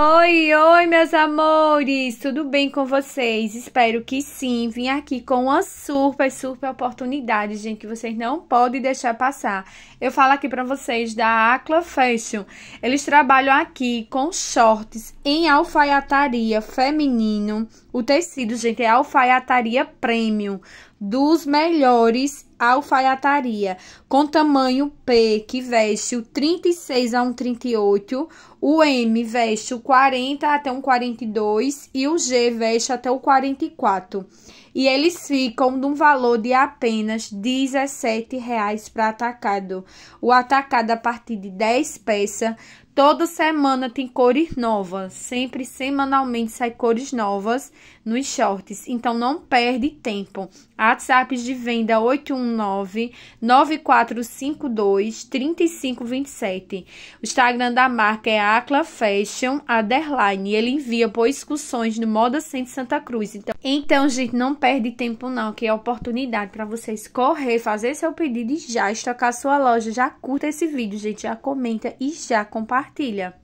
Oi, oi, meus amores! Tudo bem com vocês? Espero que sim. Vim aqui com uma super, super oportunidade, gente, que vocês não podem deixar passar. Eu falo aqui para vocês da Acla Fashion. Eles trabalham aqui com shorts em alfaiataria feminino. O tecido, gente, é alfaiataria premium dos melhores alfaiataria, com tamanho P, que veste o 36 a um 38, o M veste o 40 até um 42 e o G veste até o 44. E eles ficam num valor de apenas reais para atacado. O atacado a partir de 10 peças Toda semana tem cores novas, sempre semanalmente sai cores novas nos shorts, então não perde tempo. WhatsApp de venda 819 9452 3527. O Instagram da marca é Acla Fashion Underline ele envia por excursões no Moda Center Santa Cruz. Então, então gente, não perde tempo não, que é oportunidade para vocês correr, fazer seu pedido e já estocar sua loja. Já curta esse vídeo, gente, já comenta e já compartilha compartilha.